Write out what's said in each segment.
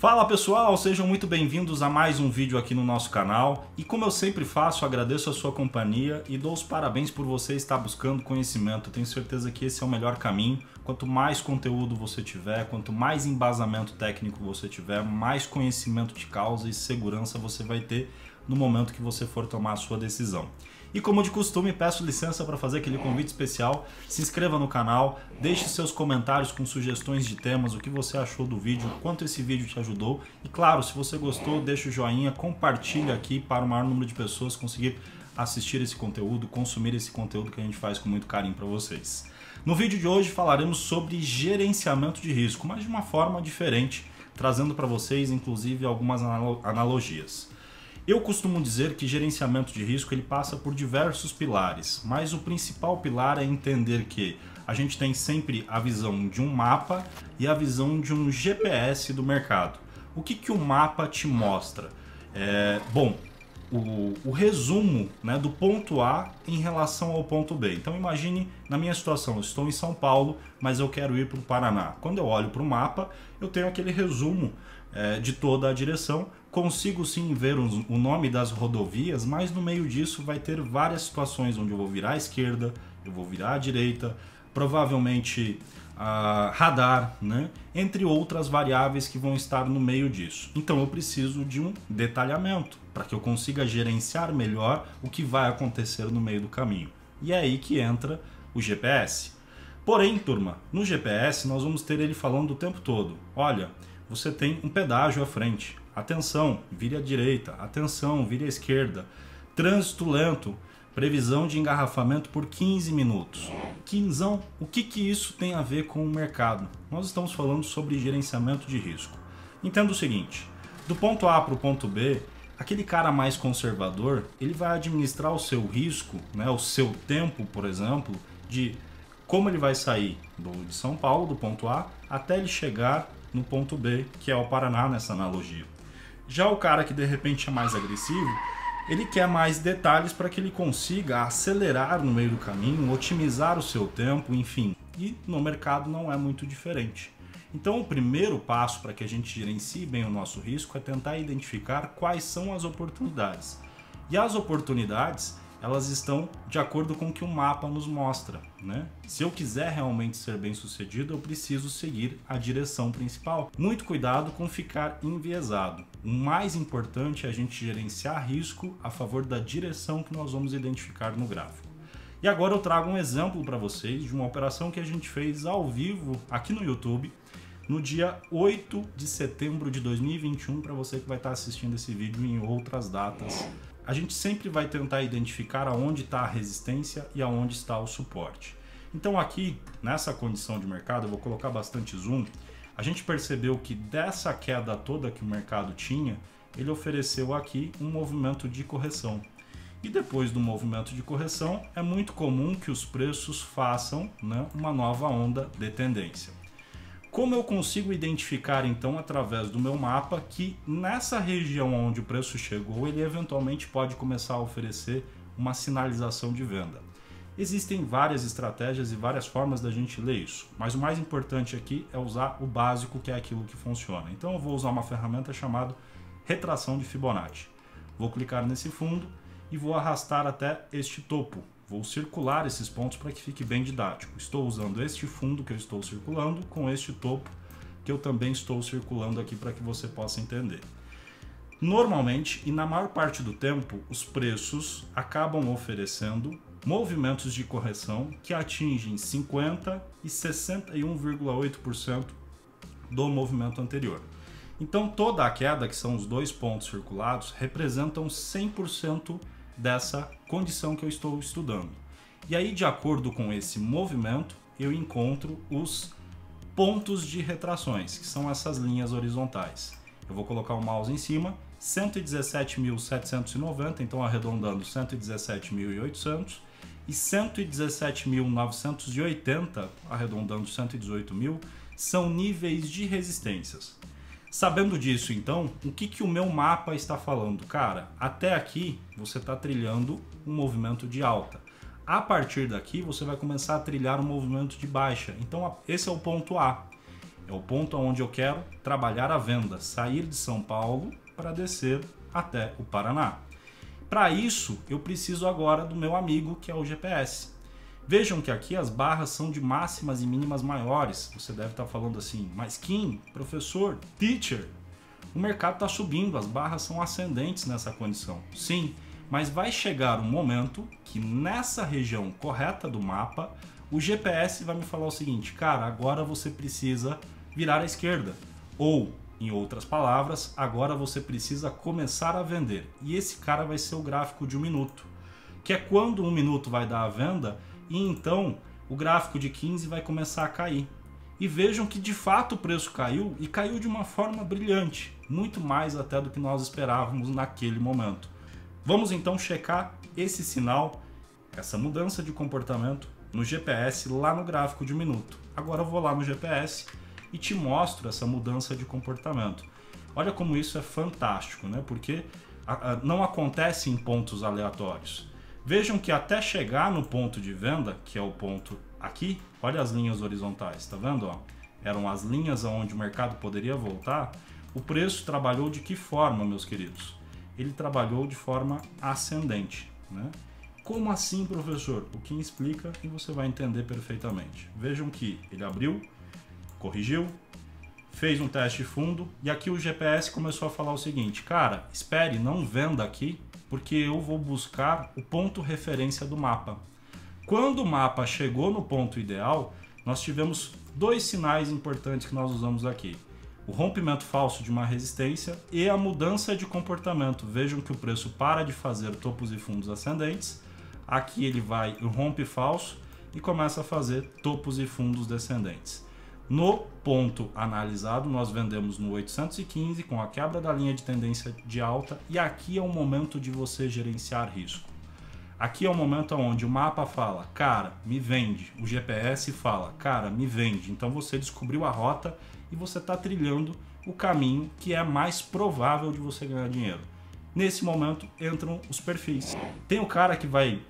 Fala pessoal, sejam muito bem-vindos a mais um vídeo aqui no nosso canal e como eu sempre faço, agradeço a sua companhia e dou os parabéns por você estar buscando conhecimento. Tenho certeza que esse é o melhor caminho. Quanto mais conteúdo você tiver, quanto mais embasamento técnico você tiver, mais conhecimento de causa e segurança você vai ter no momento que você for tomar a sua decisão. E como de costume, peço licença para fazer aquele convite especial. Se inscreva no canal, deixe seus comentários com sugestões de temas, o que você achou do vídeo, quanto esse vídeo te ajudou. E claro, se você gostou, deixa o joinha, compartilha aqui para o maior número de pessoas conseguir assistir esse conteúdo, consumir esse conteúdo que a gente faz com muito carinho para vocês. No vídeo de hoje falaremos sobre gerenciamento de risco, mas de uma forma diferente, trazendo para vocês inclusive algumas analogias. Eu costumo dizer que gerenciamento de risco ele passa por diversos pilares, mas o principal pilar é entender que a gente tem sempre a visão de um mapa e a visão de um GPS do mercado. O que, que o mapa te mostra? É, bom, o, o, resumo né, do ponto A em relação ao ponto B. Então imagine na minha situação, eu estou em São Paulo, mas eu quero ir para o Paraná. Quando eu olho para o mapa, eu tenho aquele resumo é, de toda a direção Consigo sim ver o nome das rodovias, mas no meio disso vai ter várias situações onde eu vou virar à esquerda, eu vou virar à direita, provavelmente ah, radar, né? entre outras variáveis que vão estar no meio disso. Então eu preciso de um detalhamento para que eu consiga gerenciar melhor o que vai acontecer no meio do caminho. E é aí que entra o GPS. Porém, turma, no GPS nós vamos ter ele falando o tempo todo: olha, você tem um pedágio à frente, Atenção, vire à direita. Atenção, vire à esquerda. Trânsito lento. Previsão de engarrafamento por 15 minutos. Quinzão, o que, que isso tem a ver com o mercado? Nós estamos falando sobre gerenciamento de risco. Entenda o seguinte: do ponto A para o ponto B, aquele cara mais conservador, ele vai administrar o seu risco, né, o seu tempo, por exemplo, de como ele vai sair do, de São Paulo, do ponto A, até ele chegar no ponto B, que é o Paraná nessa analogia. Já o cara que de repente é mais agressivo, ele quer mais detalhes para que ele consiga acelerar no meio do caminho, otimizar o seu tempo, enfim. E no mercado não é muito diferente. Então, o primeiro passo para que a gente gerencie bem o nosso risco é tentar identificar quais são as oportunidades. E as oportunidades, elas estão de acordo com o que o mapa nos mostra, né? Se eu quiser realmente ser bem sucedido, eu preciso seguir a direção principal. Muito cuidado com ficar enviesado. O mais importante é a gente gerenciar risco a favor da direção que nós vamos identificar no gráfico. E agora eu trago um exemplo para vocês de uma operação que a gente fez ao vivo aqui no YouTube no dia 8 de setembro de 2021, para você que vai estar assistindo esse vídeo em outras datas a gente sempre vai tentar identificar aonde está a resistência e aonde está o suporte. Então aqui, nessa condição de mercado, eu vou colocar bastante zoom, a gente percebeu que dessa queda toda que o mercado tinha, ele ofereceu aqui um movimento de correção. E depois do movimento de correção, é muito comum que os preços façam né, uma nova onda de tendência. Como eu consigo identificar então através do meu mapa que nessa região onde o preço chegou, ele eventualmente pode começar a oferecer uma sinalização de venda? Existem várias estratégias e várias formas da gente ler isso, mas o mais importante aqui é usar o básico, que é aquilo que funciona. Então eu vou usar uma ferramenta chamada retração de Fibonacci. Vou clicar nesse fundo e vou arrastar até este topo, Vou circular esses pontos para que fique bem didático. Estou usando este fundo que eu estou circulando com este topo que eu também estou circulando aqui para que você possa entender. Normalmente, e na maior parte do tempo, os preços acabam oferecendo movimentos de correção que atingem 50 e 61,8% do movimento anterior. Então, toda a queda, que são os dois pontos circulados, representam 100% dessa condição que eu estou estudando. E aí, de acordo com esse movimento, eu encontro os pontos de retrações, que são essas linhas horizontais. Eu vou colocar o mouse em cima, 117.790, então arredondando 117.800, e 117.980, arredondando 118.000, são níveis de resistências. Sabendo disso, então, o que, que o meu mapa está falando? Cara, até aqui você está trilhando um movimento de alta. A partir daqui você vai começar a trilhar um movimento de baixa. Então, esse é o ponto A. É o ponto onde eu quero trabalhar a venda, sair de São Paulo para descer até o Paraná. Para isso, eu preciso agora do meu amigo que é o GPS. Vejam que aqui as barras são de máximas e mínimas maiores. Você deve estar falando assim, mas quem professor, teacher, o mercado está subindo, as barras são ascendentes nessa condição. Sim, mas vai chegar um momento que nessa região correta do mapa, o GPS vai me falar o seguinte, cara, agora você precisa virar à esquerda. Ou, em outras palavras, agora você precisa começar a vender. E esse cara vai ser o gráfico de um minuto, que é quando um minuto vai dar a venda e então o gráfico de 15 vai começar a cair. E vejam que de fato o preço caiu e caiu de uma forma brilhante, muito mais até do que nós esperávamos naquele momento. Vamos então checar esse sinal, essa mudança de comportamento no GPS lá no gráfico de minuto. Agora eu vou lá no GPS e te mostro essa mudança de comportamento. Olha como isso é fantástico, né? Porque não acontece em pontos aleatórios. Vejam que até chegar no ponto de venda, que é o ponto aqui, olha as linhas horizontais, tá vendo? Ó? Eram as linhas aonde o mercado poderia voltar. O preço trabalhou de que forma, meus queridos? Ele trabalhou de forma ascendente, né? Como assim, professor? O que explica e você vai entender perfeitamente. Vejam que ele abriu, corrigiu, fez um teste fundo e aqui o GPS começou a falar o seguinte: cara, espere, não venda aqui, porque eu vou buscar o ponto referência do mapa. Quando o mapa chegou no ponto ideal, nós tivemos dois sinais importantes que nós usamos aqui. O rompimento falso de uma resistência e a mudança de comportamento. Vejam que o preço para de fazer topos e fundos ascendentes. Aqui ele vai rompe falso e começa a fazer topos e fundos descendentes. No ponto analisado, nós vendemos no 815 com a quebra da linha de tendência de alta e aqui é o momento de você gerenciar risco. Aqui é o momento onde o mapa fala, cara, me vende. O GPS fala, cara, me vende. Então você descobriu a rota e você está trilhando o caminho que é mais provável de você ganhar dinheiro. Nesse momento entram os perfis. Tem o cara que vai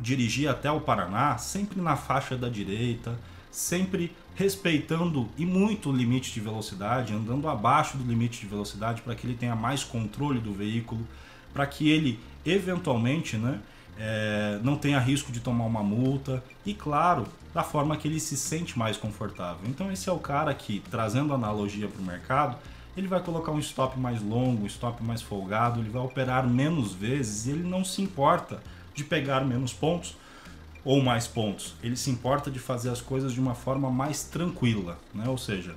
dirigir até o Paraná, sempre na faixa da direita, sempre respeitando e muito o limite de velocidade, andando abaixo do limite de velocidade para que ele tenha mais controle do veículo, para que ele eventualmente né, é, não tenha risco de tomar uma multa e, claro, da forma que ele se sente mais confortável. Então, esse é o cara que, trazendo analogia para o mercado, ele vai colocar um stop mais longo, um stop mais folgado, ele vai operar menos vezes e ele não se importa de pegar menos pontos, ou mais pontos. Ele se importa de fazer as coisas de uma forma mais tranquila, né? Ou seja,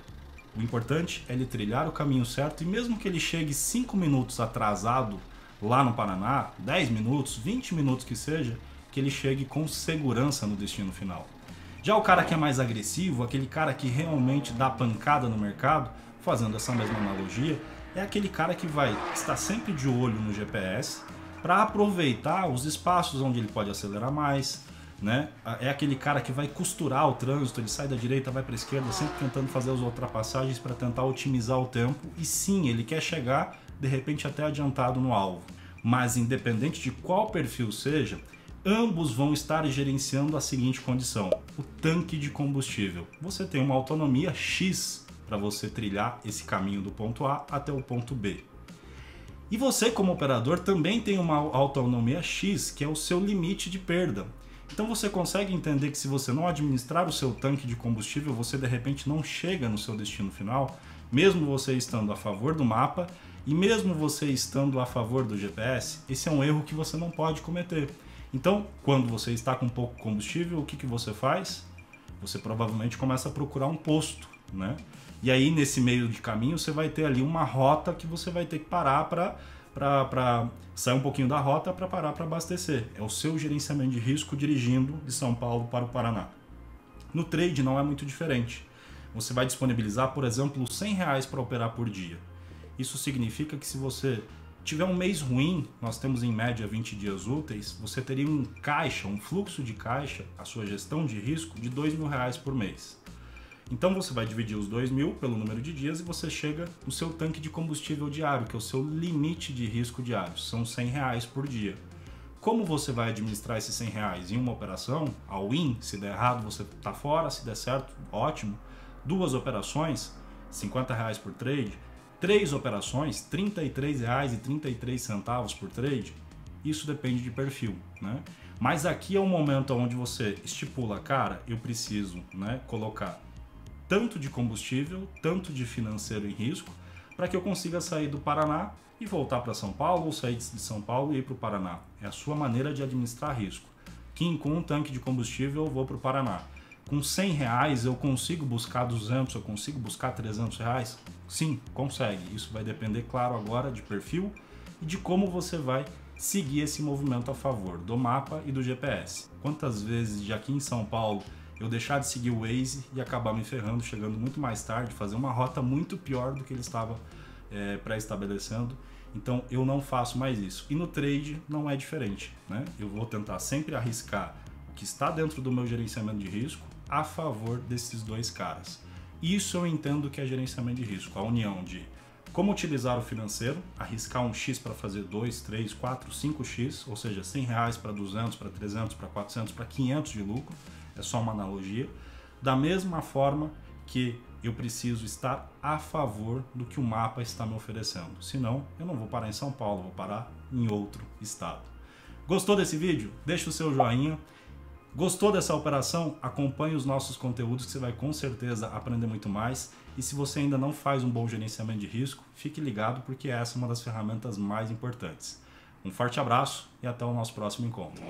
o importante é ele trilhar o caminho certo e mesmo que ele chegue 5 minutos atrasado lá no Paraná, 10 minutos, 20 minutos que seja, que ele chegue com segurança no destino final. Já o cara que é mais agressivo, aquele cara que realmente dá pancada no mercado, fazendo essa mesma analogia, é aquele cara que vai estar sempre de olho no GPS para aproveitar os espaços onde ele pode acelerar mais, né? É aquele cara que vai costurar o trânsito, ele sai da direita, vai para a esquerda, sempre tentando fazer as ultrapassagens para tentar otimizar o tempo. E sim, ele quer chegar de repente até adiantado no alvo. Mas independente de qual perfil seja, ambos vão estar gerenciando a seguinte condição: o tanque de combustível. Você tem uma autonomia X para você trilhar esse caminho do ponto A até o ponto B. E você, como operador, também tem uma autonomia X, que é o seu limite de perda. Então você consegue entender que se você não administrar o seu tanque de combustível, você de repente não chega no seu destino final, mesmo você estando a favor do mapa e mesmo você estando a favor do GPS, esse é um erro que você não pode cometer. Então, quando você está com pouco combustível, o que, que você faz? Você provavelmente começa a procurar um posto, né? E aí, nesse meio de caminho, você vai ter ali uma rota que você vai ter que parar para para sair um pouquinho da rota para parar para abastecer. É o seu gerenciamento de risco dirigindo de São Paulo para o Paraná. No trade não é muito diferente. Você vai disponibilizar, por exemplo, 100 reais para operar por dia. Isso significa que se você tiver um mês ruim, nós temos em média 20 dias úteis, você teria um caixa, um fluxo de caixa, a sua gestão de risco, de 2 mil reais por mês. Então você vai dividir os 2 mil pelo número de dias e você chega no seu tanque de combustível diário, que é o seu limite de risco diário, são 100 reais por dia. Como você vai administrar esses 100 reais em uma operação, ao in, se der errado você está fora, se der certo, ótimo. Duas operações, 50 reais por trade. Três operações, R$ centavos por trade. Isso depende de perfil, né? Mas aqui é o momento onde você estipula, cara, eu preciso né, colocar tanto de combustível, tanto de financeiro em risco, para que eu consiga sair do Paraná e voltar para São Paulo, ou sair de São Paulo e ir para o Paraná. É a sua maneira de administrar risco. Kim, com um tanque de combustível, eu vou para o Paraná. Com 100 reais eu consigo buscar 200, eu consigo buscar 300 reais? Sim, consegue. Isso vai depender, claro, agora de perfil e de como você vai seguir esse movimento a favor do mapa e do GPS. Quantas vezes já aqui em São Paulo eu deixar de seguir o Waze e acabar me ferrando, chegando muito mais tarde, fazer uma rota muito pior do que ele estava é, pré-estabelecendo. Então eu não faço mais isso. E no trade não é diferente. Né? Eu vou tentar sempre arriscar o que está dentro do meu gerenciamento de risco a favor desses dois caras. Isso eu entendo que é gerenciamento de risco, a união de como utilizar o financeiro, arriscar um X para fazer 2, 3, 4, 5 X, ou seja, 100 reais para 200, para 300, para 400, para 500 de lucro, é só uma analogia. Da mesma forma que eu preciso estar a favor do que o mapa está me oferecendo. Senão, eu não vou parar em São Paulo, vou parar em outro estado. Gostou desse vídeo? Deixa o seu joinha. Gostou dessa operação? Acompanhe os nossos conteúdos que você vai com certeza aprender muito mais. E se você ainda não faz um bom gerenciamento de risco, fique ligado porque essa é uma das ferramentas mais importantes. Um forte abraço e até o nosso próximo encontro.